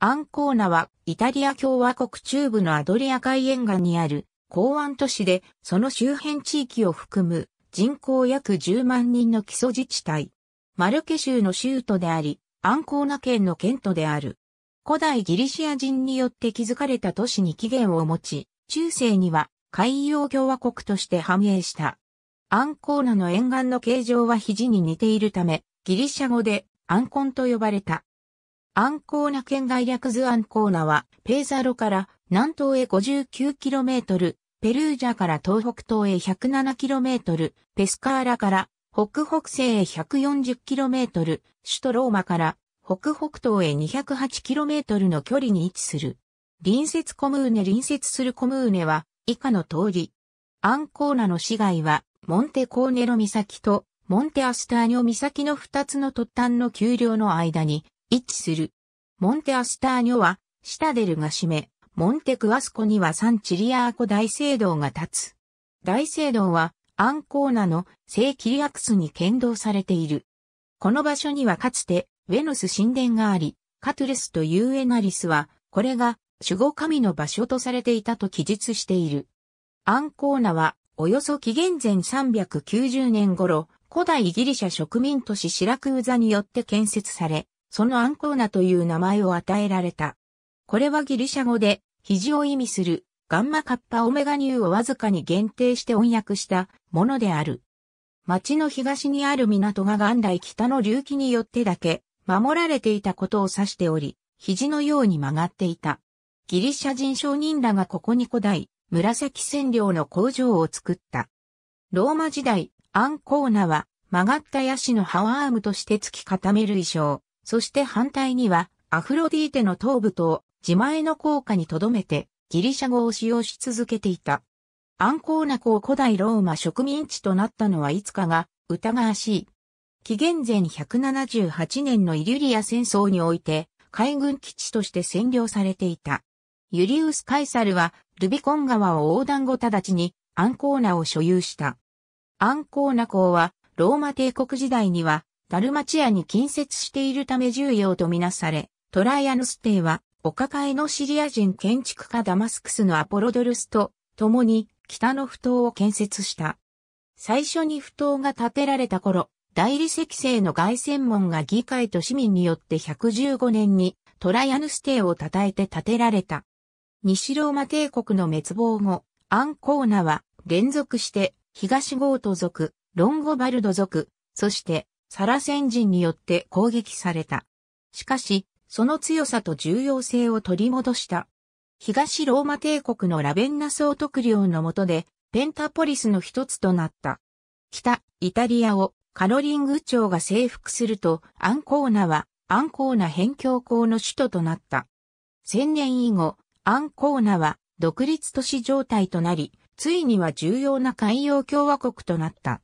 アンコーナはイタリア共和国中部のアドリア海沿岸にある港湾都市で、その周辺地域を含む人口約10万人の基礎自治体。マルケ州の州都であり、アンコーナ県の県都である。古代ギリシア人によって築かれた都市に起源を持ち、中世には海洋共和国として繁栄した。アンコーナの沿岸の形状は肘に似ているため、ギリシャ語でアンコンと呼ばれた。アンコーナ県外略図アンコーナは、ペーザロから南東へ 59km、ペルージャから東北東へ 107km、ペスカーラから北北西へ 140km、首都ローマから北北東へ 208km の距離に位置する。隣接コムーネ隣接するコムーネは以下の通り。アンコーナの市街は、モンテコーネロ岬とモンテアスターニョ岬の2つの突端の丘陵の間に位置する。モンテアスターニョは、シタデルが占め、モンテクアスコにはサンチリアーコ大聖堂が立つ。大聖堂は、アンコーナの聖キリアクスに剣道されている。この場所にはかつて、ウェノス神殿があり、カトゥレスとユーエナリスは、これが守護神の場所とされていたと記述している。アンコーナは、およそ紀元前390年頃、古代ギリシャ植民都市シラクーザによって建設され、そのアンコーナという名前を与えられた。これはギリシャ語で、肘を意味する、ガンマカッパオメガニューをわずかに限定して翻訳したものである。町の東にある港が元来北の隆起によってだけ守られていたことを指しており、肘のように曲がっていた。ギリシャ人商人らがここに古代、紫染料の工場を作った。ローマ時代、アンコーナは曲がったヤシのハワームとして突き固める衣装。そして反対には、アフロディーテの頭部と自前の効果に留めて、ギリシャ語を使用し続けていた。アンコーナ港古代ローマ植民地となったのはいつかが疑わしい。紀元前178年のイリュリア戦争において海軍基地として占領されていた。ユリウス・カイサルはルビコン川を横断後直ちにアンコーナを所有した。アンコーナ港はローマ帝国時代にはダルマチアに近接しているため重要とみなされ、トライアヌス帝は、お抱えのシリア人建築家ダマスクスのアポロドルスと共に北の埠頭を建設した。最初に埠頭が建てられた頃、大理石製の外専門が議会と市民によって115年にトライアヌス帝を称えて建てられた。西ローマ帝国の滅亡後、アンコーナは連続して東ゴート族、ロンゴバルド族、そしてサラセン人によって攻撃された。しかし、その強さと重要性を取り戻した。東ローマ帝国のラベンナ総督領の下で、ペンタポリスの一つとなった。北、イタリアをカロリング朝が征服すると、アンコーナは、アンコーナ辺境港の首都となった。千年以後、アンコーナは独立都市状態となり、ついには重要な海洋共和国となった。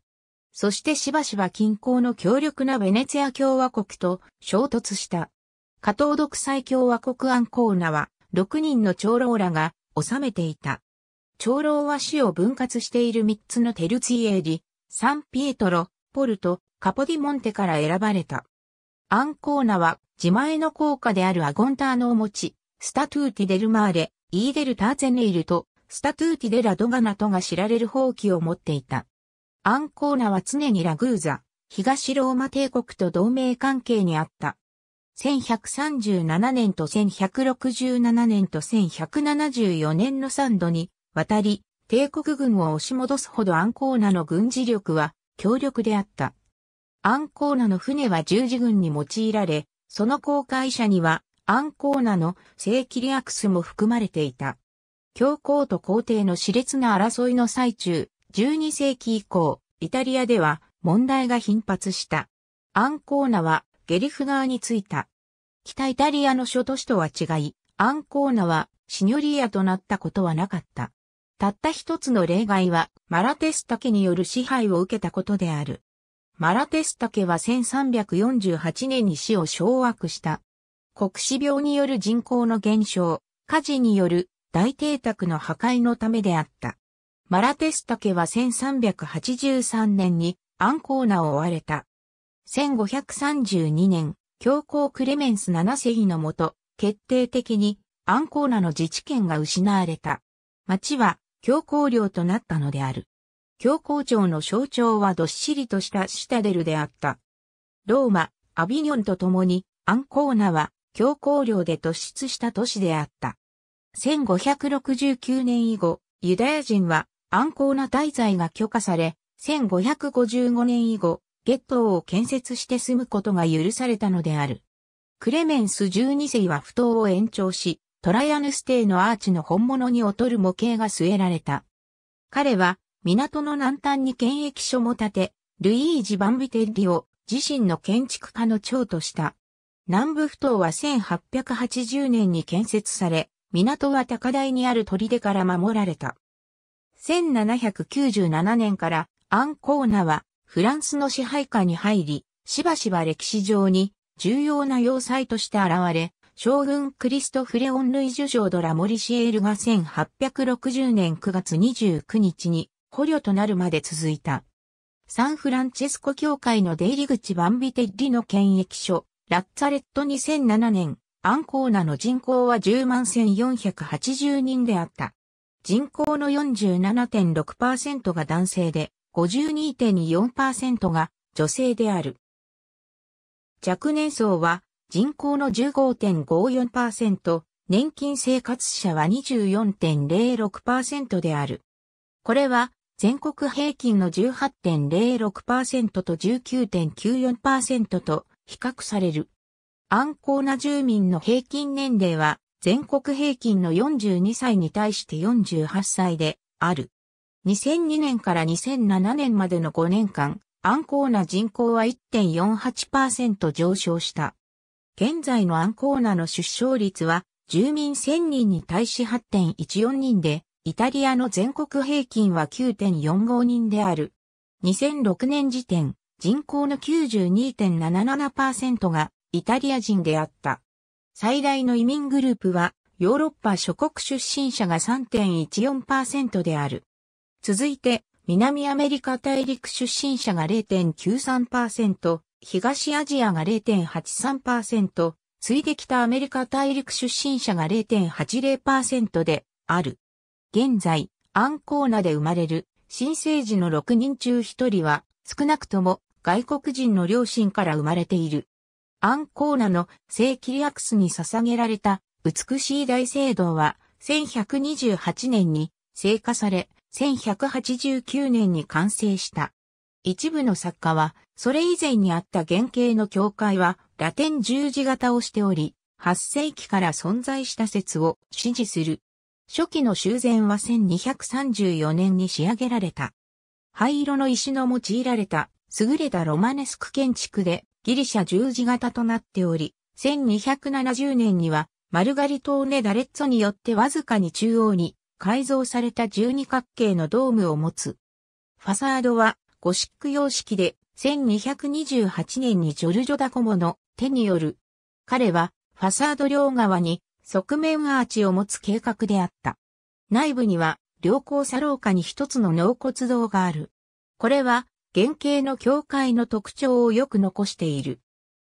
そしてしばしば近郊の強力なベネツィア共和国と衝突した。加藤独裁共和国アンコーナは6人の長老らが治めていた。長老は市を分割している3つのテルツィエーリ、サンピエトロ、ポルト、カポディモンテから選ばれた。アンコーナは自前の効果であるアゴンターノを持ち、スタトゥーティデルマーレ、イーデルターゼネイルとスタトゥーティデラドガナとが知られる放棄を持っていた。アンコーナは常にラグーザ、東ローマ帝国と同盟関係にあった。1137年と1167年と1174年の3度に渡り、帝国軍を押し戻すほどアンコーナの軍事力は強力であった。アンコーナの船は十字軍に用いられ、その航海者にはアンコーナの聖キリアクスも含まれていた。教皇と皇帝の熾烈な争いの最中、12世紀以降、イタリアでは問題が頻発した。アンコーナはゲリフ川に着いた。北イタリアの諸都市とは違い、アンコーナはシニョリアとなったことはなかった。たった一つの例外は、マラテスタ家による支配を受けたことである。マラテスタ家は1348年に死を掌握した。国死病による人口の減少、火事による大邸宅の破壊のためであった。マラテスタ家は1383年にアンコーナを追われた。1532年、教皇クレメンス7世紀のもと、決定的にアンコーナの自治権が失われた。町は教皇領となったのである。教皇庁の象徴はどっしりとしたシタデルであった。ローマ、アビニョンと共にアンコーナは教皇領で突出した都市であった。1569年以後、ユダヤ人は暗康な滞在が許可され、1555年以後、ゲットを建設して住むことが許されたのである。クレメンス12世は不当を延長し、トライアヌステイのアーチの本物に劣る模型が据えられた。彼は、港の南端に検疫所も建て、ルイージ・バンビテッリを自身の建築家の長とした。南部不頭は1880年に建設され、港は高台にある砦から守られた。1797年からアンコーナはフランスの支配下に入り、しばしば歴史上に重要な要塞として現れ、将軍クリストフ・レオン・ルイ・ジュジョード・ラ・モリシエールが1860年9月29日に捕虜となるまで続いた。サンフランチェスコ教会の出入り口バンビテッリの検疫所、ラッツァレット2007年、アンコーナの人口は10万1480人であった。人口の47.6%が男性で、52.24%が女性である。若年層は人口の15.54%、年金生活者は24.06%である。これは全国平均の18.06%と19.94%と比較される。安康な住民の平均年齢は全国平均の42歳に対して48歳である。2002年から2007年までの5年間、安コーナ人口は1.48%上昇した。現在のアンコーナの出生率は住民1000人に対し8.14人で、イタリアの全国平均は9.45人である。2006年時点、人口の92.77%がイタリア人であった。最大の移民グループは、ヨーロッパ諸国出身者が3.14%である。続いて、南アメリカ大陸出身者が0.93%、東アジアが0.83%、ついでたアメリカ大陸出身者が0.80%である。現在、アンコーナで生まれる新生児の6人中1人は少なくとも外国人の両親から生まれている。アンコーナの聖キリアクスに捧げられた美しい大聖堂は1128年に聖火され、1189年に完成した。一部の作家は、それ以前にあった原型の教会は、ラテン十字型をしており、8世紀から存在した説を支持する。初期の修繕は1234年に仕上げられた。灰色の石の用いられた優れたロマネスク建築でギリシャ十字型となっており、1270年にはマルガリトーネ・ダレッツォによってわずかに中央に改造された十二角形のドームを持つ。ファサードはゴシック様式で1228年にジョルジョ・ダコモの手による。彼はファサード両側に側面アーチを持つ計画であった。内部には両好さ廊下に一つの納骨堂がある。これは原型の教会の特徴をよく残している。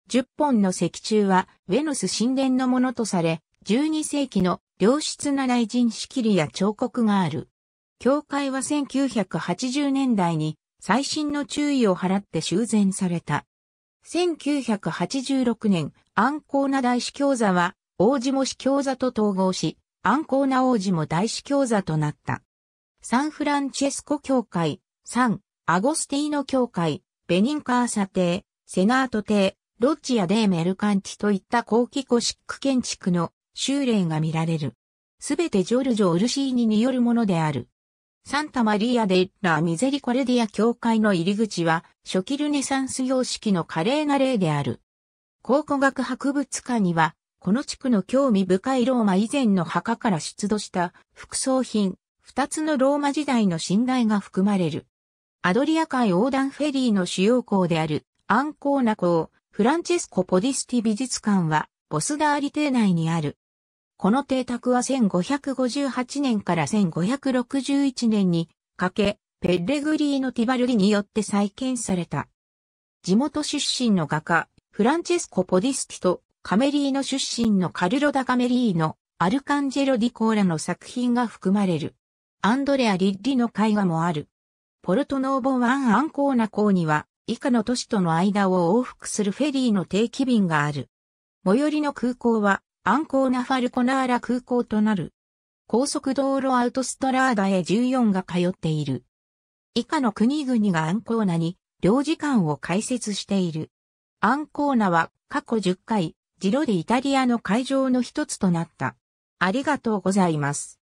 10本の石柱は、ウェノス神殿のものとされ、12世紀の良質な内神仕切りや彫刻がある。教会は1980年代に最新の注意を払って修繕された。1986年、アンコーナ大司教座は、王子も司教座と統合し、アンコーナ王子も大司教座となった。サンフランチェスコ教会、3、アゴスティーノ教会、ベニンカーサ邸、セナート邸、ロッジア・デー・メルカンチといった後期コシック建築の修練が見られる。すべてジョルジョ・ウルシーニによるものである。サンタマリア・デ・ラ・ミゼリコレディア教会の入り口は初期ルネサンス様式の華麗な例である。考古学博物館には、この地区の興味深いローマ以前の墓から出土した副葬品、二つのローマ時代の寝台が含まれる。アドリア海横断フェリーの主要港であるアンコーナ港、フランチェスコ・ポディスティ美術館は、ボスダーリ邸内にある。この邸宅は1558年から1561年にかけ、ペッレグリーノ・ティバルリによって再建された。地元出身の画家、フランチェスコ・ポディスティとカメリーノ出身のカルロ・ダ・カメリーノ、アルカンジェロ・ディコーラの作品が含まれる。アンドレア・リッリの絵画もある。ポルトノーボ湾アンコーナ港には、以下の都市との間を往復するフェリーの定期便がある。最寄りの空港は、アンコーナファルコナーラ空港となる。高速道路アウトストラーダへ14が通っている。以下の国々がアンコーナに、領事館を開設している。アンコーナは過去10回、ジロでイタリアの会場の一つとなった。ありがとうございます。